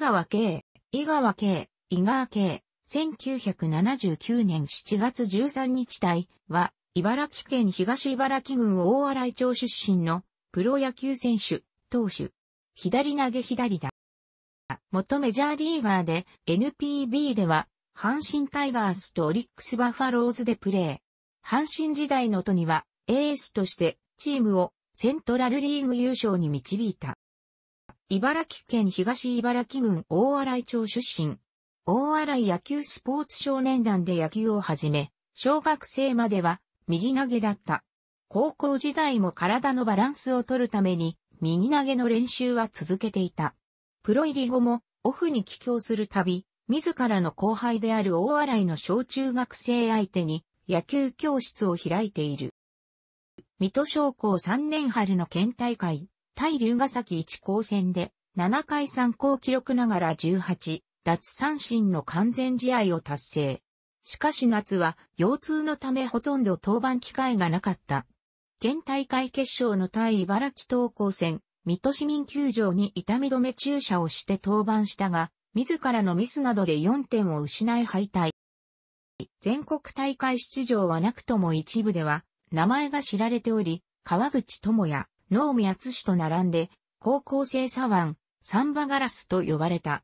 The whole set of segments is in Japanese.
川系、井川系、井川系、1979年7月13日隊は、茨城県東茨城郡大洗町出身のプロ野球選手、投手、左投げ左打。元メジャーリーガーで NPB では阪神タイガースとオリックスバファローズでプレー。阪神時代のとにはエースとしてチームをセントラルリーグ優勝に導いた。茨城県東茨城郡大洗町出身。大洗野球スポーツ少年団で野球を始め、小学生までは右投げだった。高校時代も体のバランスを取るために、右投げの練習は続けていた。プロ入り後も、オフに帰郷するたび、自らの後輩である大洗の小中学生相手に、野球教室を開いている。水戸商工3年春の県大会、対龍ヶ崎一高戦で、7回参考記録ながら18、脱三振の完全試合を達成。しかし夏は腰痛のためほとんど登板機会がなかった。県大会決勝の対茨城東高戦、水戸市民球場に痛み止め注射をして登板したが、自らのミスなどで4点を失い敗退。全国大会出場はなくとも一部では、名前が知られており、川口智也、農見厚氏と並んで、高校生左腕、サンバガラスと呼ばれた。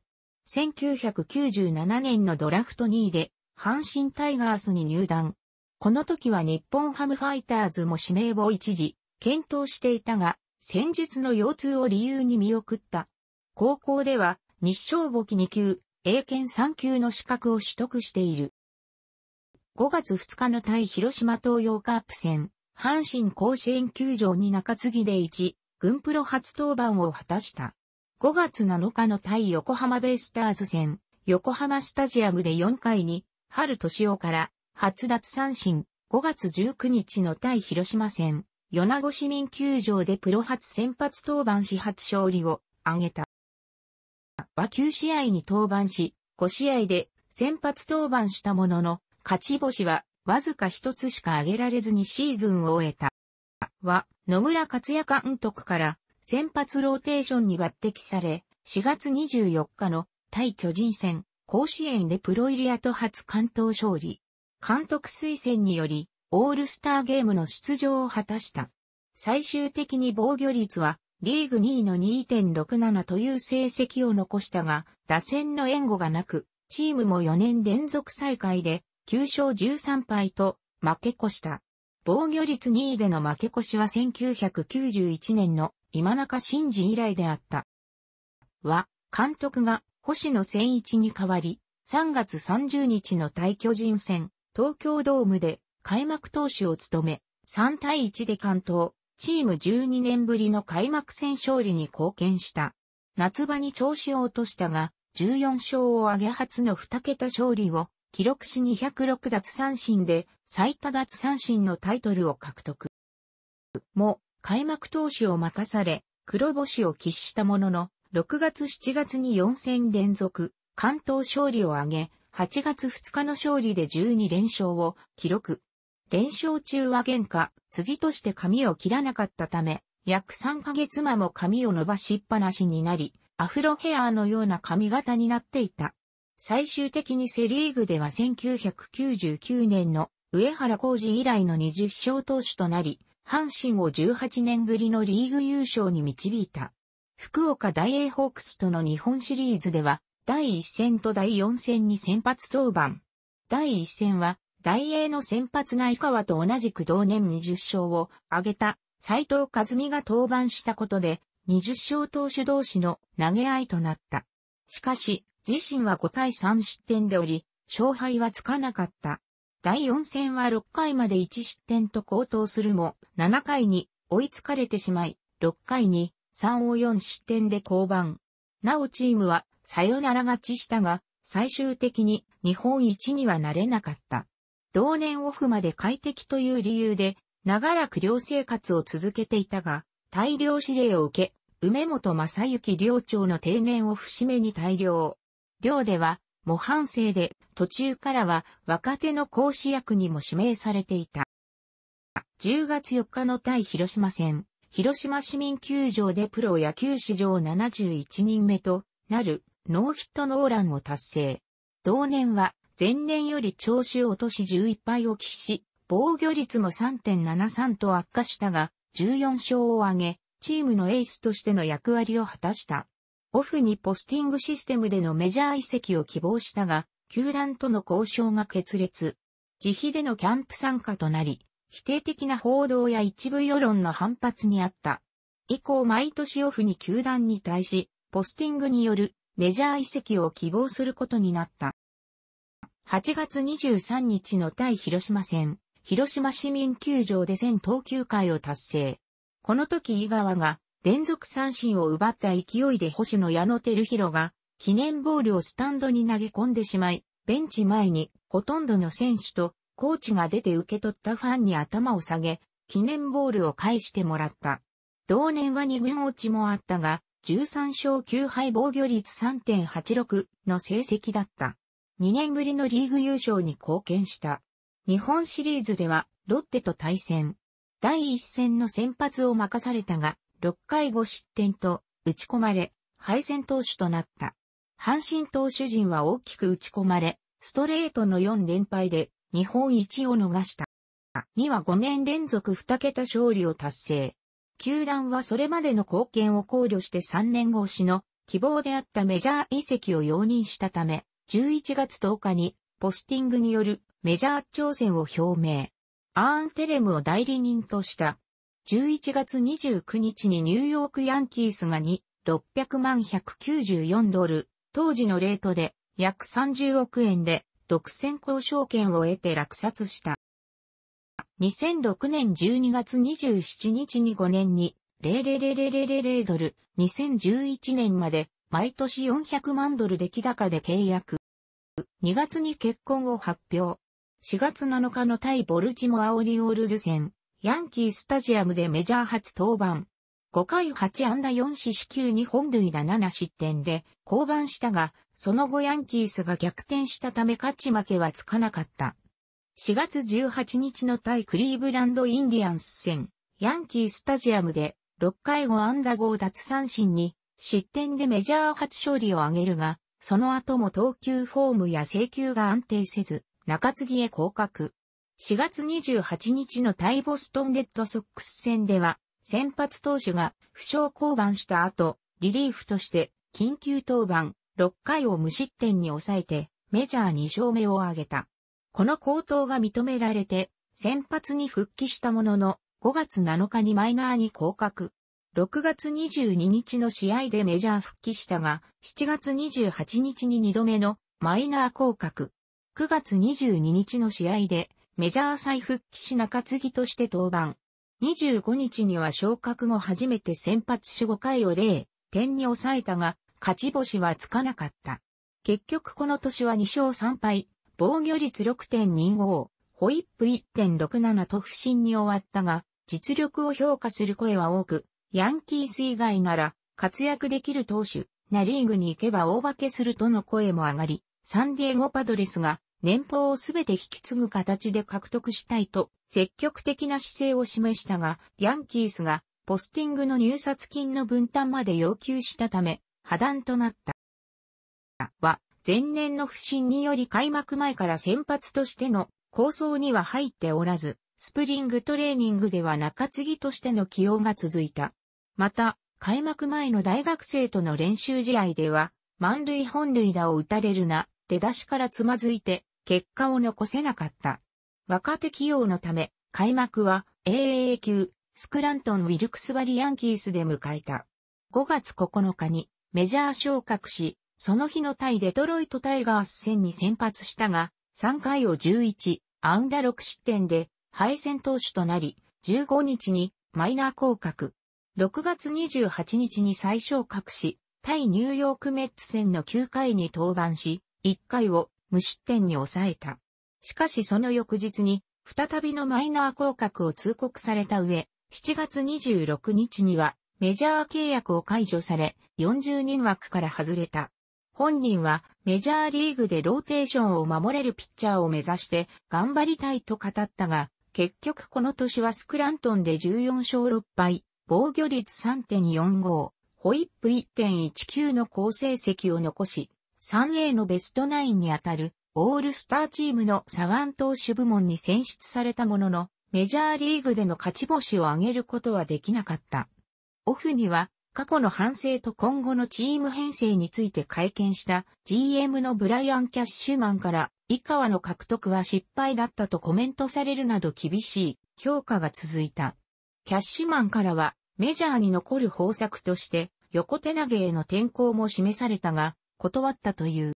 1997年のドラフト2位で、阪神タイガースに入団。この時は日本ハムファイターズも指名を一時、検討していたが、戦術の腰痛を理由に見送った。高校では、日照簿記2級、英検3級の資格を取得している。5月2日の対広島東洋カープ戦。阪神甲子園球場に中継ぎで1、軍プロ初登板を果たした。5月7日の対横浜ベイスターズ戦、横浜スタジアムで4回に、春年夫から初奪三振、5月19日の対広島戦、米子市民球場でプロ初先発登板し初勝利を挙げた。は9試合に登板し、5試合で先発登板したものの、勝ち星はわずか一つしか挙げられずにシーズンを終えた。は、野村克也監督から先発ローテーションに抜擢され、4月24日の対巨人戦、甲子園でプロ入りと初関東勝利。監督推薦により、オールスターゲームの出場を果たした。最終的に防御率は、リーグ2位の2.67という成績を残したが、打線の援護がなく、チームも4年連続再開で9勝13敗と負け越した。防御率2位での負け越しは1991年の今中真治以来であった。は、監督が星野千一に代わり、3月30日の対巨人戦、東京ドームで開幕投手を務め、3対1で関東、チーム12年ぶりの開幕戦勝利に貢献した。夏場に調子を落としたが、14勝を挙げ初の2桁勝利を記録し206奪三振で最多奪三振のタイトルを獲得。も、開幕投手を任され、黒星を喫したものの、6月7月に4戦連続、関東勝利を挙げ、8月2日の勝利で12連勝を記録。連勝中は原価、次として髪を切らなかったため、約3ヶ月間も髪を伸ばしっぱなしになり、アフロヘアーのような髪型になっていた。最終的にセリーグでは1999年の上原浩二以来の20勝投手となり、阪神を18年ぶりのリーグ優勝に導いた。福岡大英ホークスとの日本シリーズでは、第1戦と第4戦に先発登板。第1戦は、大英の先発が井川と同じく同年20勝を挙げた斎藤和美が登板したことで、20勝投手同士の投げ合いとなった。しかし、自身は5対3失点でおり、勝敗はつかなかった。第4戦は6回まで1失点と高騰するも、7回に追いつかれてしまい、6回に3を4失点で降板。なおチームはサヨナラ勝ちしたが、最終的に日本一にはなれなかった。同年オフまで快適という理由で、長らく寮生活を続けていたが、大量指令を受け、梅本正幸寮長の定年を節目に大量。寮では、模範生で、途中からは若手の講師役にも指名されていた。10月4日の対広島戦、広島市民球場でプロ野球史上71人目となるノーヒットノーランを達成。同年は前年より調子を落とし11敗を喫し、防御率も3.73と悪化したが、14勝を挙げ、チームのエースとしての役割を果たした。オフにポスティングシステムでのメジャー移籍を希望したが、球団との交渉が決裂。自費でのキャンプ参加となり、否定的な報道や一部世論の反発にあった。以降毎年オフに球団に対し、ポスティングによるメジャー移籍を希望することになった。8月23日の対広島戦、広島市民球場で全投球回を達成。この時井川が連続三振を奪った勢いで星野矢野照弘が、記念ボールをスタンドに投げ込んでしまい、ベンチ前にほとんどの選手とコーチが出て受け取ったファンに頭を下げ、記念ボールを返してもらった。同年は2軍落ちもあったが、13勝9敗防御率3.86の成績だった。2年ぶりのリーグ優勝に貢献した。日本シリーズではロッテと対戦。第1戦の先発を任されたが、6回5失点と打ち込まれ、敗戦投手となった。阪神投手陣は大きく打ち込まれ、ストレートの4連敗で日本一を逃した。2は5年連続2桁勝利を達成。球団はそれまでの貢献を考慮して3年越しの希望であったメジャー移籍を容認したため、11月10日にポスティングによるメジャー挑戦を表明。アーンテレムを代理人とした11月29日にニューヨークヤンキースが2、600万194ドル、当時のレートで約30億円で独占交渉権を得て落札した。2006年12月27日に5年に0 0 0 0レレドル、2011年まで毎年400万ドル出来高で契約。2月に結婚を発表。4月7日の対ボルチモアオリオールズ戦、ヤンキースタジアムでメジャー初登板。5回8安打4四死球2本塁打7失点で降板したが、その後ヤンキースが逆転したため勝ち負けはつかなかった。4月18日の対クリーブランドインディアンス戦、ヤンキースタジアムで6回5安打5奪三振に失点でメジャー初勝利を挙げるが、その後も投球フォームや制球が安定せず、中継ぎへ降格。4月28日の対ボストンレッドソックス戦では、先発投手が負傷降板した後、リリーフとして緊急登板6回を無失点に抑えてメジャー2勝目を挙げた。この高騰が認められて先発に復帰したものの5月7日にマイナーに降格。6月22日の試合でメジャー復帰したが、7月28日に2度目のマイナー降格。9月22日の試合でメジャー再復帰し中継ぎとして登板。25日には昇格後初めて先発し5回を0点に抑えたが、勝ち星はつかなかった。結局この年は2勝3敗、防御率6.25、ホイップ1.67と不振に終わったが、実力を評価する声は多く、ヤンキース以外なら活躍できる投手、ナリーグに行けば大化けするとの声も上がり、サンディエゴパドレスが年俸をすべて引き継ぐ形で獲得したいと積極的な姿勢を示したが、ヤンキースがポスティングの入札金の分担まで要求したため、破談となった。は、前年の不振により開幕前から先発としての構想には入っておらず、スプリングトレーニングでは中継ぎとしての起用が続いた。また、開幕前の大学生との練習試合では、満塁本塁打を打たれるな、出だしからつまずいて、結果を残せなかった。若手起用のため、開幕は AAA 級スクラントン・ウィルクスバリ・ヤンキースで迎えた。5月9日にメジャー昇格し、その日の対デトロイトタイガース戦に先発したが、3回を11、ンダ6失点で敗戦投手となり、15日にマイナー降格。6月28日に再昇格し、対ニューヨークメッツ戦の9回に登板し、1回を無失点に抑えた。しかしその翌日に、再びのマイナー降格を通告された上、7月26日にはメジャー契約を解除され、40人枠から外れた。本人はメジャーリーグでローテーションを守れるピッチャーを目指して頑張りたいと語ったが、結局この年はスクラントンで14勝6敗、防御率3.45、ホイップ1.19の好成績を残し、3A のベストナインにあたるオールスターチームの左腕投手部門に選出されたものの、メジャーリーグでの勝ち星を挙げることはできなかった。オフには、過去の反省と今後のチーム編成について会見した GM のブライアン・キャッシュマンから以下の獲得は失敗だったとコメントされるなど厳しい評価が続いた。キャッシュマンからはメジャーに残る方策として横手投げへの転向も示されたが断ったという。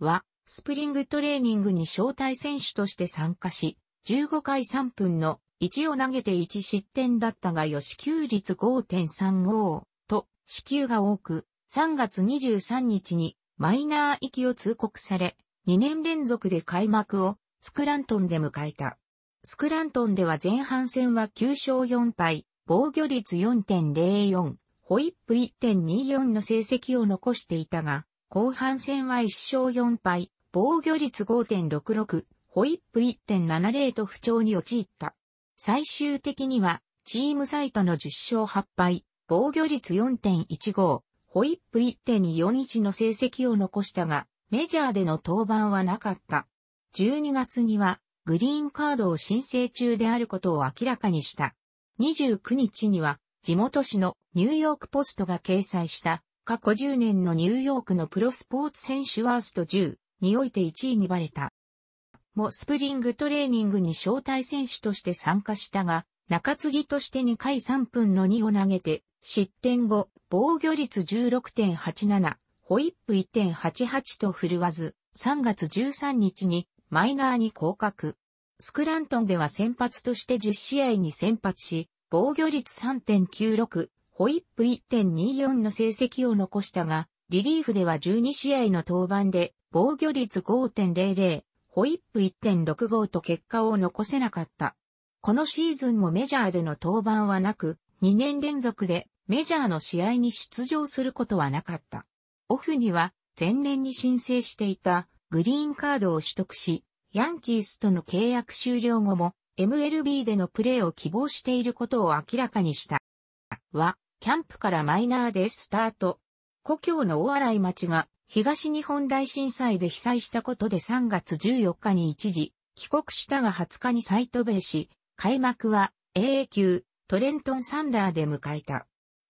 は、スプリングトレーニングに招待選手として参加し、15回3分の1を投げて1失点だったが、予支給率5.35と、支給が多く、3月23日にマイナー行きを通告され、2年連続で開幕をスクラントンで迎えた。スクラントンでは前半戦は9勝4敗、防御率4.04、ホイップ1.24の成績を残していたが、後半戦は1勝4敗、防御率5.66、ホイップ1.70と不調に陥った。最終的には、チーム最多の10勝8敗、防御率4.15、ホイップ1.41の成績を残したが、メジャーでの登板はなかった。12月には、グリーンカードを申請中であることを明らかにした。29日には、地元紙のニューヨークポストが掲載した過去10年のニューヨークのプロスポーツ選手ワースト10において1位にバレた。もスプリングトレーニングに招待選手として参加したが、中継ぎとして2回3分の2を投げて、失点後、防御率16.87、ホイップ1.88と振るわず、3月13日にマイナーに降格。スクラントンでは先発として10試合に先発し、防御率3.96、ホイップ1.24の成績を残したが、リリーフでは12試合の登板で、防御率5.00、ホイップ1.65と結果を残せなかった。このシーズンもメジャーでの登板はなく、2年連続でメジャーの試合に出場することはなかった。オフには前年に申請していたグリーンカードを取得し、ヤンキースとの契約終了後も MLB でのプレーを希望していることを明らかにした。は、キャンプからマイナーでスタート。故郷の大洗町が東日本大震災で被災したことで3月14日に一時、帰国したが20日に再渡米し、開幕は AA 級トレントンサンダーで迎えた。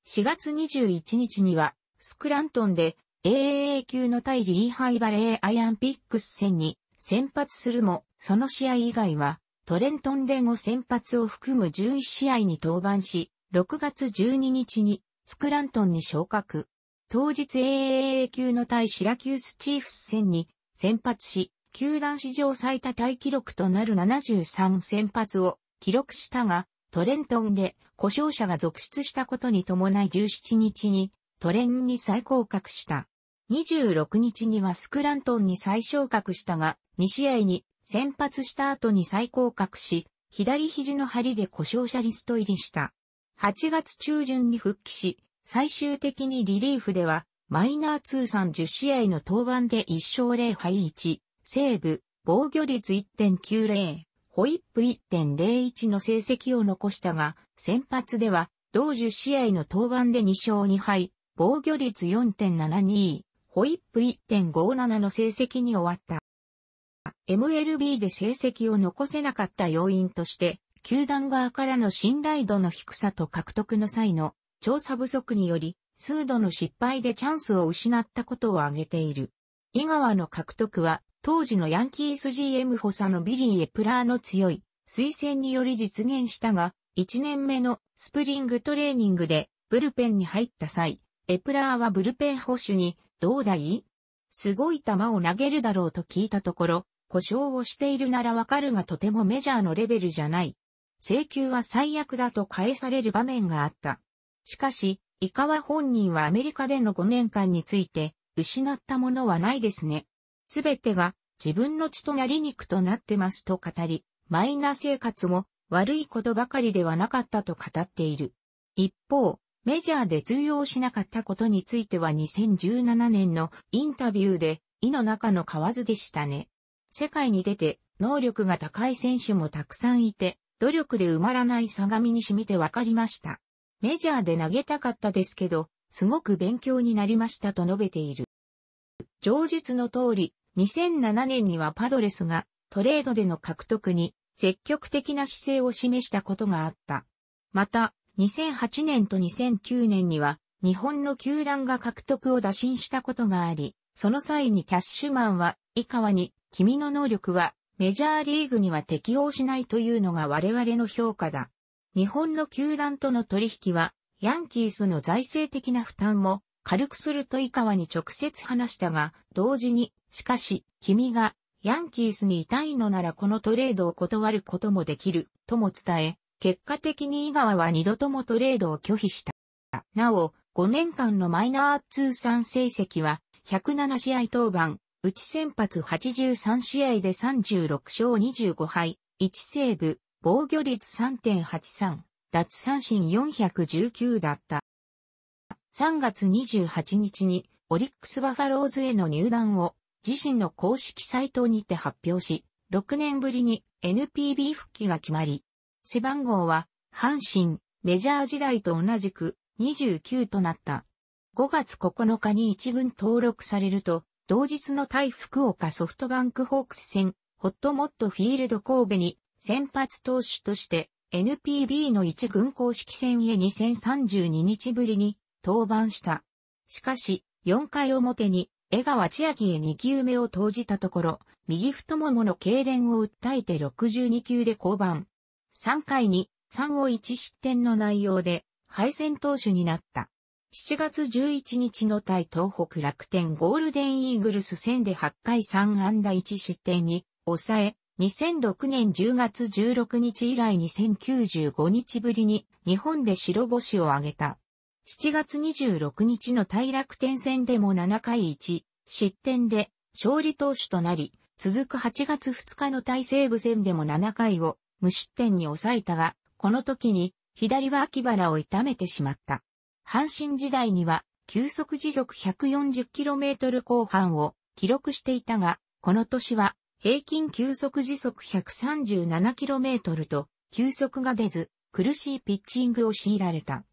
4月21日にはスクラントンで AA 級の対リーハイバレーアイアンピックス戦に先発するも、その試合以外はトレントンで5先発を含む11試合に登板し、6月12日にスクラントンに昇格。当日 AAA 級の対シラキュースチーフス戦に先発し、球団史上最多タイ記録となる73先発を記録したが、トレントンで故障者が続出したことに伴い17日にトレンに再降格した。26日にはスクラントンに再昇格したが、2試合に先発した後に再降格し、左肘の張りで故障者リスト入りした。8月中旬に復帰し、最終的にリリーフでは、マイナー通算10試合の登板で1勝0敗1、セーブ、防御率1.90、ホイップ1.01の成績を残したが、先発では、同10試合の登板で2勝2敗、防御率4.72、ホイップ1.57の成績に終わった。MLB で成績を残せなかった要因として、球団側からの信頼度の低さと獲得の際の調査不足により、数度の失敗でチャンスを失ったことを挙げている。井川の獲得は、当時のヤンキース GM 補佐のビリー・エプラーの強い推薦により実現したが、1年目のスプリングトレーニングでブルペンに入った際、エプラーはブルペン保守に、どうだいすごい球を投げるだろうと聞いたところ、故障をしているならわかるがとてもメジャーのレベルじゃない。請求は最悪だと返される場面があった。しかし、イカワ本人はアメリカでの5年間について、失ったものはないですね。すべてが自分の血となり肉となってますと語り、マイナ生活も悪いことばかりではなかったと語っている。一方、メジャーで通用しなかったことについては2017年のインタビューで、胃の中の蛙でしたね。世界に出て、能力が高い選手もたくさんいて、努力で埋まらない相模に染みて分かりました。メジャーで投げたかったですけど、すごく勉強になりましたと述べている。上述の通り、2007年にはパドレスがトレードでの獲得に積極的な姿勢を示したことがあった。また、2008年と2009年には日本の球団が獲得を打診したことがあり、その際にキャッシュマンは、井川に、君の能力は、メジャーリーグには適応しないというのが我々の評価だ。日本の球団との取引は、ヤンキースの財政的な負担も軽くすると井川に直接話したが、同時に、しかし、君がヤンキースにいたいのならこのトレードを断ることもできる、とも伝え、結果的に井川は二度ともトレードを拒否した。なお、5年間のマイナー通算成績は107試合登板、内ち先発83試合で36勝25敗、1セーブ、防御率3.83、奪三振419だった。3月28日にオリックスバファローズへの入団を自身の公式サイトにて発表し、6年ぶりに NPB 復帰が決まり、背番号は阪神、メジャー時代と同じく29となった。5月9日に一軍登録されると、同日の対福岡ソフトバンクホークス戦、ホットモットフィールド神戸に先発投手として NPB の一軍公式戦へ2032日ぶりに登板した。しかし、4回表に江川千秋へ2球目を投じたところ、右太ももの痙攣を訴えて62球で降板。3回に3を1失点の内容で敗戦投手になった。7月11日の対東北楽天ゴールデンイーグルス戦で8回3安打1失点に抑え、2006年10月16日以来2095日ぶりに日本で白星を挙げた。7月26日の対楽天戦でも7回1失点で勝利投手となり、続く8月2日の対西武戦でも7回を無失点に抑えたが、この時に左は秋腹を痛めてしまった。阪神時代には、急速時速 140km 後半を記録していたが、この年は平均急速時速 137km と、急速が出ず、苦しいピッチングを強いられた。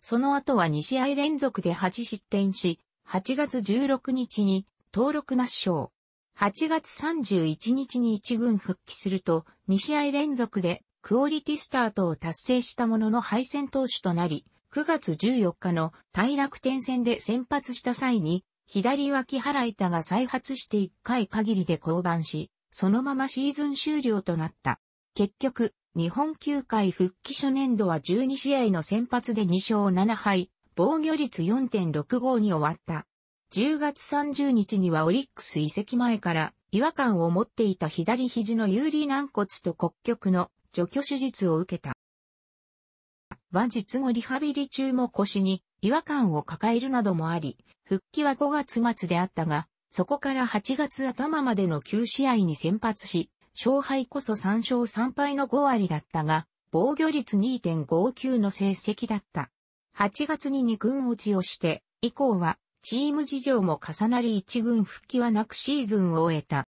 その後は2試合連続で8失点し、8月16日に登録抹消。8月31日に1軍復帰すると、2試合連続でクオリティスタートを達成したものの敗戦投手となり、9月14日の大楽天戦で先発した際に、左脇腹板が再発して1回限りで降板し、そのままシーズン終了となった。結局、日本球界復帰初年度は12試合の先発で2勝7敗、防御率4.65に終わった。10月30日にはオリックス移籍前から違和感を持っていた左肘の有利軟骨と骨棘の除去手術を受けた。は術後リハビリ中も腰に違和感を抱えるなどもあり、復帰は5月末であったが、そこから8月頭までの9試合に先発し、勝敗こそ3勝3敗の5割だったが、防御率2.59の成績だった。8月に2軍落ちをして、以降はチーム事情も重なり1軍復帰はなくシーズンを終えた。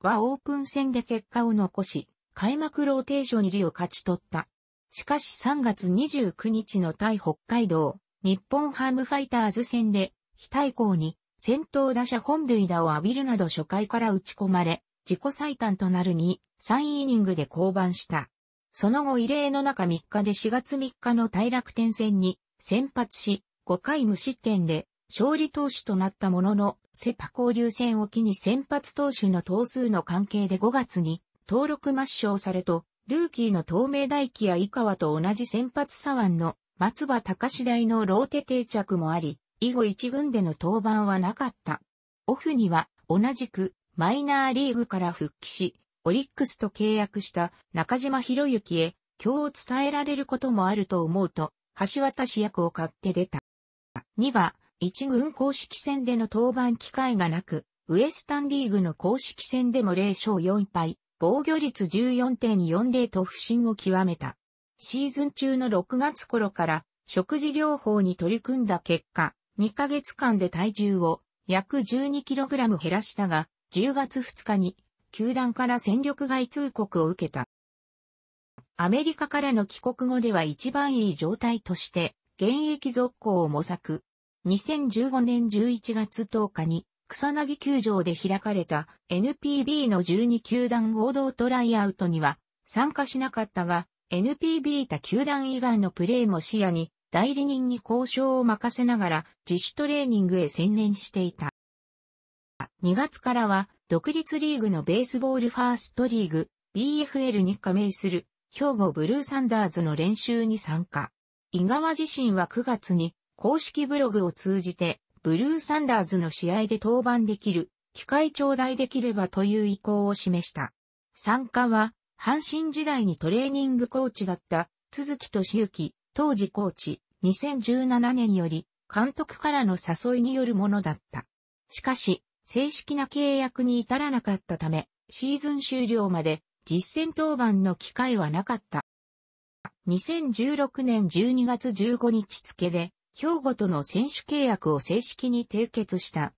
はオープン戦で結果を残し、開幕ローテーション入りを勝ち取った。しかし3月29日の対北海道、日本ハムファイターズ戦で、非対抗に、先頭打者本塁打を浴びるなど初回から打ち込まれ、自己最短となる2、3イニングで降板した。その後異例の中3日で4月3日の対楽天戦に先発し、5回無失点で勝利投手となったものの、セパ交流戦を機に先発投手の投数の関係で5月に登録抹消されと、ルーキーの東明大輝や井川と同じ先発左腕の松葉隆大のローテ定着もあり、以後一軍での登板はなかった。オフには同じくマイナーリーグから復帰し、オリックスと契約した中島博之へ今日伝えられることもあると思うと、橋渡し役を買って出た。2は、一軍公式戦での登板機会がなく、ウエスタンリーグの公式戦でも0勝4敗、防御率14.40と不振を極めた。シーズン中の6月頃から食事療法に取り組んだ結果、2ヶ月間で体重を約 12kg 減らしたが、10月2日に球団から戦力外通告を受けた。アメリカからの帰国後では一番いい状態として現役続行を模索。2015年11月10日に草薙球場で開かれた NPB の12球団合同トライアウトには参加しなかったが、NPB 他球団以外のプレーも視野に代理人に交渉を任せながら自主トレーニングへ専念していた。2月からは独立リーグのベースボールファーストリーグ BFL に加盟する兵庫ブルーサンダーズの練習に参加。井川自身は9月に公式ブログを通じてブルーサンダーズの試合で登板できる、機会頂戴できればという意向を示した。参加は、阪神時代にトレーニングコーチだった、鈴木敏之、当時コーチ、2017年より、監督からの誘いによるものだった。しかし、正式な契約に至らなかったため、シーズン終了まで実戦登板の機会はなかった。2016年12月15日付で兵庫との選手契約を正式に締結した。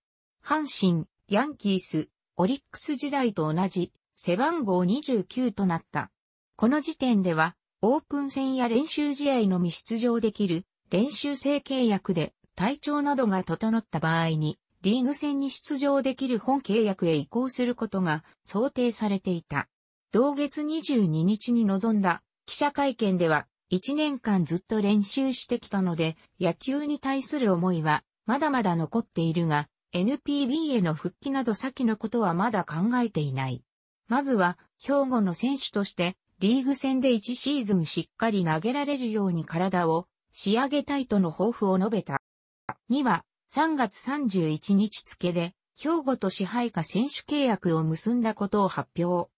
阪神、ヤンキース、オリックス時代と同じ背番号29となった。この時点では、オープン戦や練習試合のみ出場できる練習生契約で体調などが整った場合に、リーグ戦に出場できる本契約へ移行することが想定されていた。同月22日に臨んだ記者会見では、1年間ずっと練習してきたので、野球に対する思いは、まだまだ残っているが、NPB への復帰など先のことはまだ考えていない。まずは、兵庫の選手として、リーグ戦で1シーズンしっかり投げられるように体を仕上げたいとの抱負を述べた。2は、3月31日付で、兵庫と支配下選手契約を結んだことを発表。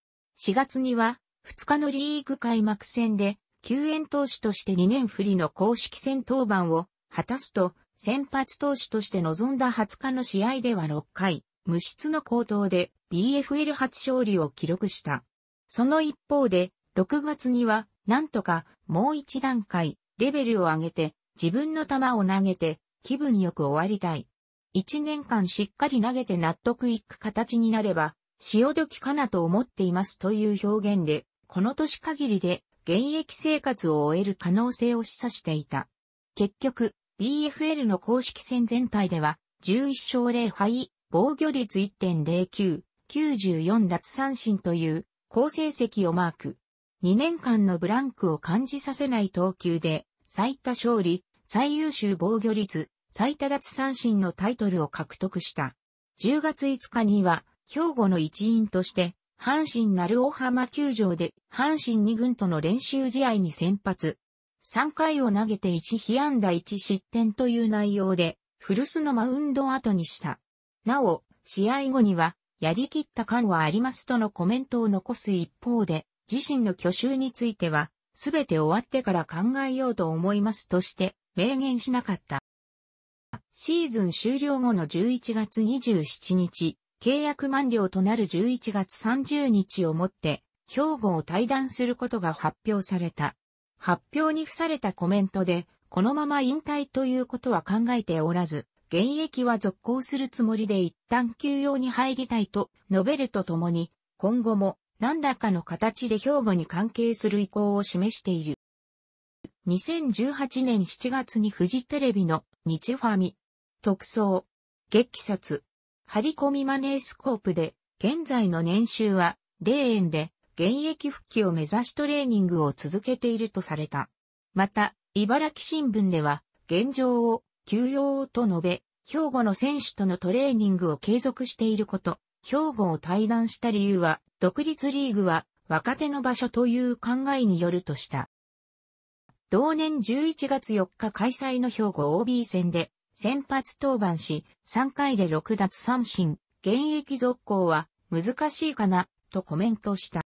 4月には、2日のリーグ開幕戦で、救援投手として2年振りの公式戦登板を果たすと、先発投手として臨んだ20日の試合では6回、無失の高騰で BFL 初勝利を記録した。その一方で、6月には、なんとかもう一段階、レベルを上げて、自分の球を投げて、気分よく終わりたい。1年間しっかり投げて納得いく形になれば、潮時かなと思っていますという表現で、この年限りで現役生活を終える可能性を示唆していた。結局、BFL の公式戦全体では、11勝0敗、防御率1.09、94奪三振という好成績をマーク。2年間のブランクを感じさせない投球で、最多勝利、最優秀防御率、最多奪三振のタイトルを獲得した。10月5日には、兵庫の一員として、阪神鳴尾浜球場で阪神2軍との練習試合に先発。3回を投げて1被安打1失点という内容で、古巣のマウンドを後にした。なお、試合後には、やりきった感はありますとのコメントを残す一方で、自身の去就については、すべて終わってから考えようと思いますとして、明言しなかった。シーズン終了後の11月27日、契約満了となる11月30日をもって、兵庫を退団することが発表された。発表に付されたコメントで、このまま引退ということは考えておらず、現役は続行するつもりで一旦休養に入りたいと述べるとともに、今後も何らかの形で兵庫に関係する意向を示している。2018年7月にフジテレビの日ファミ、特捜、激殺、張り込みマネースコープで、現在の年収は0円で、現役復帰を目指しトレーニングを続けているとされた。また、茨城新聞では、現状を、休養をと述べ、兵庫の選手とのトレーニングを継続していること、兵庫を退団した理由は、独立リーグは若手の場所という考えによるとした。同年11月4日開催の兵庫 OB 戦で、先発登板し、3回で6奪三振、現役続行は難しいかな、とコメントした。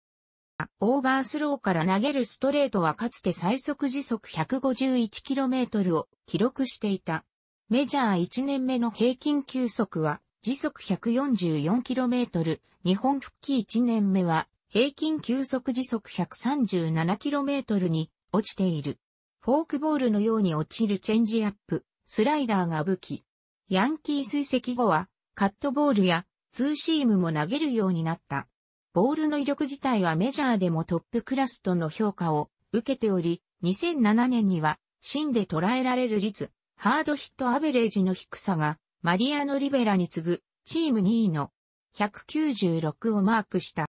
オーバースローから投げるストレートはかつて最速時速 151km を記録していた。メジャー1年目の平均球速は時速 144km、日本復帰1年目は平均球速時速 137km に落ちている。フォークボールのように落ちるチェンジアップ、スライダーが武器。ヤンキー追跡後は、カットボールやツーシームも投げるようになった。ボールの威力自体はメジャーでもトップクラスとの評価を受けており、2007年には、芯で捉えられる率、ハードヒットアベレージの低さが、マリアノ・リベラに次ぐ、チーム2位の196をマークした。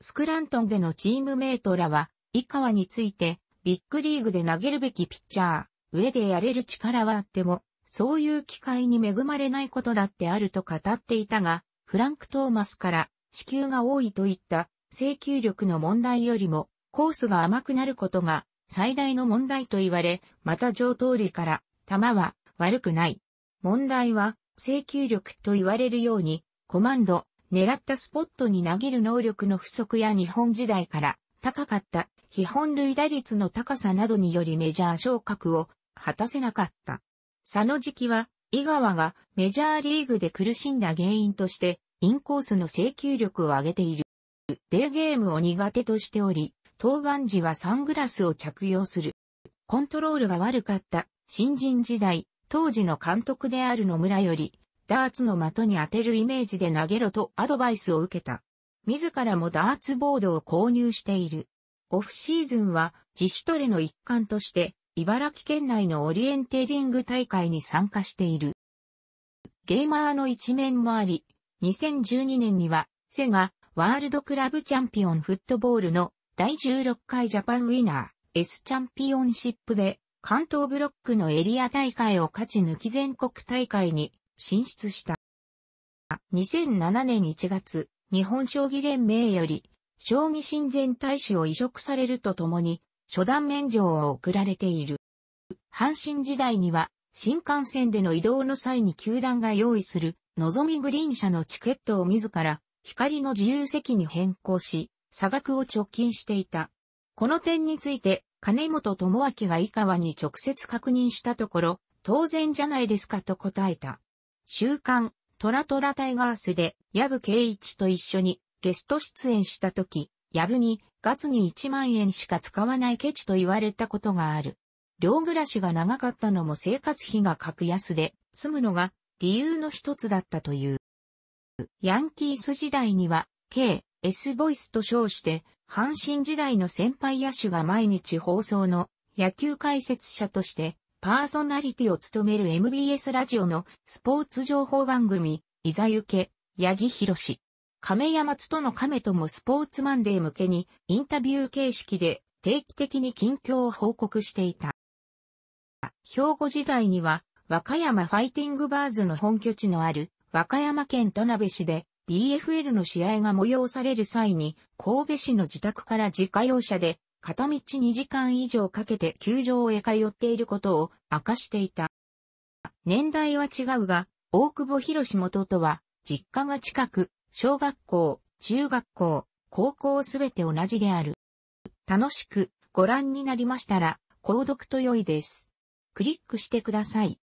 スクラントンでのチームメイトらは、以下について、ビッグリーグで投げるべきピッチャー、上でやれる力はあっても、そういう機会に恵まれないことだってあると語っていたが、フランク・トーマスから、支給が多いといった請求力の問題よりも、コースが甘くなることが最大の問題と言われ、また上通りから、球は悪くない。問題は、請求力と言われるように、コマンド、狙ったスポットに投げる能力の不足や日本時代から高かった、基本類打率の高さなどによりメジャー昇格を果たせなかった。佐野時期は、井川がメジャーリーグで苦しんだ原因として、インコースの請求力を上げている。デーゲームを苦手としており、登板時はサングラスを着用する。コントロールが悪かった。新人時代、当時の監督である野村より、ダーツの的に当てるイメージで投げろとアドバイスを受けた。自らもダーツボードを購入している。オフシーズンは自主トレの一環として茨城県内のオリエンテリング大会に参加している。ゲーマーの一面もあり、2012年には、セガ、ワールドクラブチャンピオンフットボールの第16回ジャパンウィナー S チャンピオンシップで関東ブロックのエリア大会を勝ち抜き全国大会に進出した。2007年1月、日本将棋連盟より将棋親善大使を移植されるとともに初段免状を送られている。阪神時代には、新幹線での移動の際に球団が用意する、のぞみグリーン車のチケットを自ら、光の自由席に変更し、差額を直近していた。この点について、金本智明が井川に直接確認したところ、当然じゃないですかと答えた。週刊、トラトラタイガースで、矢部圭一と一緒にゲスト出演した時、やぶに、ガツに1万円しか使わないケチと言われたことがある。寮暮らしが長かったのも生活費が格安で、住むのが理由の一つだったという。ヤンキース時代には、K、S ボイスと称して、阪神時代の先輩野手が毎日放送の野球解説者としてパーソナリティを務める MBS ラジオのスポーツ情報番組、いざゆけ、八木博士。亀山津との亀ともスポーツマンデー向けにインタビュー形式で定期的に近況を報告していた。兵庫時代には和歌山ファイティングバーズの本拠地のある和歌山県田辺市で BFL の試合が催される際に神戸市の自宅から自家用車で片道2時間以上かけて球場へ通っていることを明かしていた。年代は違うが、大久保博元とは実家が近く、小学校、中学校、高校すべて同じである。楽しくご覧になりましたら、購読と良いです。クリックしてください。